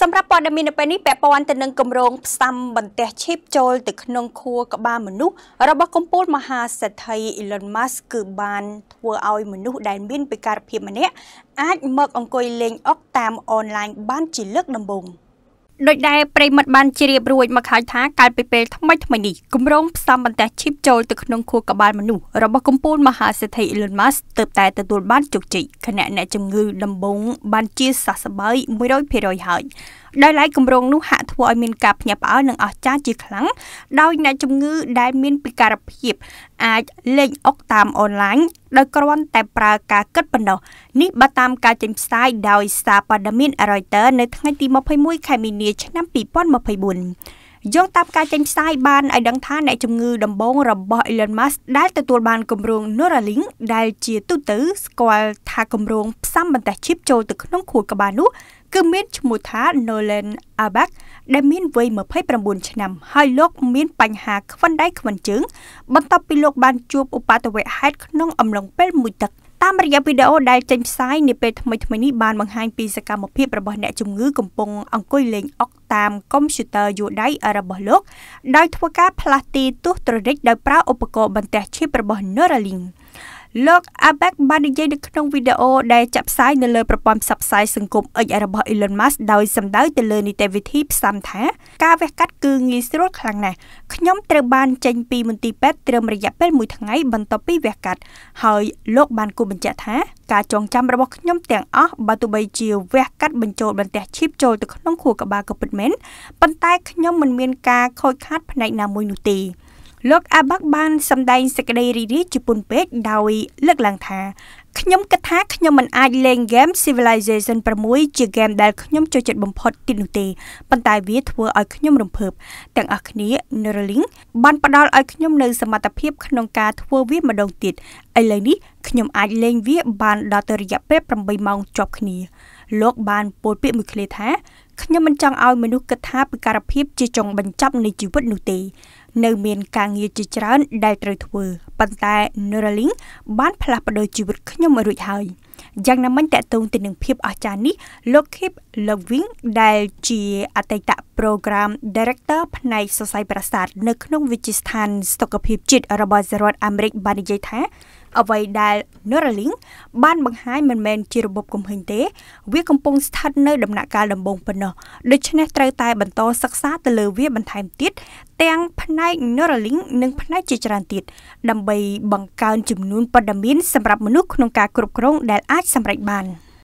សម្រាប់ព័ត៌មាននៅពេលនេះពាក់ព័ន្ធទៅនឹងគម្រោងផ្សំបន្ទះឈីបចូលទៅក្នុងខួរក្បាលមនុស្សរបស់កម្ពុជាមហាសេដ្ឋី Elon Musk គឺបានធ្វើឲ្យមនុស្សដែលមានពិការភាពម្នាក់អាចមកអង្គុយលេងអុកតាមអនឡាញបានជាលើកដំបូង។ដោយដែលប្រិមិត្តបានជ្រាបរួចមកហើយថាកើតពីពេលថ្មីថ្មីនេះគម្រោងផ្សំបន្ទះឈីបចូលទៅក្នុងខួរក្បាលមនុស្សរបស់កម្ពុជាមហាសេដ្ឋី Elon Musk ទើបតែទទួលបានជោគជ័យខណៈអ្នកជំងឺដំបងបានជាសះស្បើយ100%ហើយដោយឡែកគម្រោងនោះហាក់ធ្វើឲ្យមានការភ្ញាក់ផ្អើលនិងអស្ចារ្យជាខ្លាំងដោយអ្នកជំងឺដែលមានពិការភាពអាចលេងអុកតាមអនឡាញដោយគ្រាន់តែប្រើការគិតប៉ុណ្ណោះនេះបើតាមការចេញផ្សាយដោយសារព័ត៌មាន Reuters នៅថ្ងៃទី21ខែមីនាឆ្នាំ2024យោងតាមការចេញផ្សាយបានឲ្យដឹងថាអ្នកជំងឺដំបូងរបស់ Elon Musk ដែលទទួលបានគម្រោង Neuralink ដែលជាទូទៅស្គាល់ថាគម្រោងផ្សំបន្ទះឈីបចូលទៅក្នុងខួរក្បាលនោះគឺមានឈ្មោះថា Nolan Abak ដែលមានវ័យ29ឆ្នាំហើយលោកមានបញ្ហាខ្វិនដៃខ្វិនជើង បន្ទាប់ពីលោកបានជួបឧបទ្ទវហេតុក្នុងអំឡុងពេលមួយទឹកតាមរយៈវីដេអូដែលចេញផ្សាយនាពេលថ្មីៗនេះបានបង្ហាញពីសកម្មភាពរបស់អ្នកជំងឺកំពុងអង្គុយលេងអុកតាមកុំព្យូទ័រយួរដៃរបស់លោកដោយធ្វើការផ្លាស់ទីទស្សន៍ត្ររិចដោយប្រើឧបករណ៍បន្ទះឈីបរបស់ Neuralink លោក Abek បាននិយាយនៅក្នុងវីដេអូដែលចាក់ផ្សាយនៅលើប្រព័ន្ធផ្សព្វផ្សាយសង្គម X របស់ Elon Musk ដោយសម្ដៅទៅលើនីតិវិធីផ្សំថាការវះកាត់គឺងាយស្រួលខ្លាំងណាស់ខ្ញុំត្រូវបានចេញពីមន្ទីរពេទ្យត្រឹមរយៈពេល1ថ្ងៃបន្ទាប់ពីវះកាត់ហើយលោកបានគូបញ្ជាក់ថាការចងចាំរបស់ខ្ញុំទាំងអស់បើទោះបីជាវះកាត់បញ្ចូលបន្ទះឈីបចូលទៅក្នុងខួរក្បាលក៏ពិតមែនប៉ុន្តែខ្ញុំមិនមានការខូចខាតផ្នែកណាមួយនោះទេ។លោកអាបាក់បានសម្ដែងសេចក្តីរីករាយជប៉ុនពេកដោយលើកឡើងថាខ្ញុំគិតថាខ្ញុំមិនអាចលេងហ្គេម Civilization 6ជាហ្គេមដែលខ្ញុំចូលចិត្តបំផុតទីនោះទេប៉ុន្តែវាធ្វើឲ្យខ្ញុំរំភើបទាំងអស់គ្នា Neuralink បានផ្ដល់ឲ្យខ្ញុំនូវសមត្ថភាពក្នុងការធ្វើវាម្ដងទៀតឥឡូវនេះខ្ញុំអាចលេងវាបានដល់ទៅរយៈពេល8ម៉ោងជាប់គ្នា លោកបានពោលពាក្យមួយឃ្លាថាខ្ញុំមិនចង់ឲ្យមនុស្សគិតថាពិការភាពជាចុងបញ្ចប់នៃជីវិតនោះទេ នៅមានការងារជាច្រើន ដែលត្រូវធ្វើប៉ុន្តែ Neuralink បានផ្លាស់ប្ដូរជីវិតខ្ញុំរួចហើយយ៉ាងណាមិញតកតងទៅនឹងភាពអស្ចារ្យនេះលោក Kip Loving ដែលជាអតីត Program Director ផ្នែកសរសៃប្រាសាទនៅក្នុងវិទ្យាស្ថានសុខភាពជាតិរបស់សហរដ្ឋអាមេរិកបាននិយាយថាអ្វីដែល Neuralink បាន បង្ហាញមិនមែនជារបបកំហិញទេវាកំពុងស្ថិតនៅដំណាក់កាលដំបូងប៉ុណ្ណោះដូច្នេះត្រូវតែបន្តសិក្សាទៅលើវាបន្ថែមទៀតទាំងផ្នែក Neuralink និងផ្នែកជាច្រើនទៀតដើម្បីបង្កើនចំនួនព័ត៌មានសម្រាប់មនុស្សក្នុងការគ្រប់គ្រងដែលអាចសម្រេចបាន។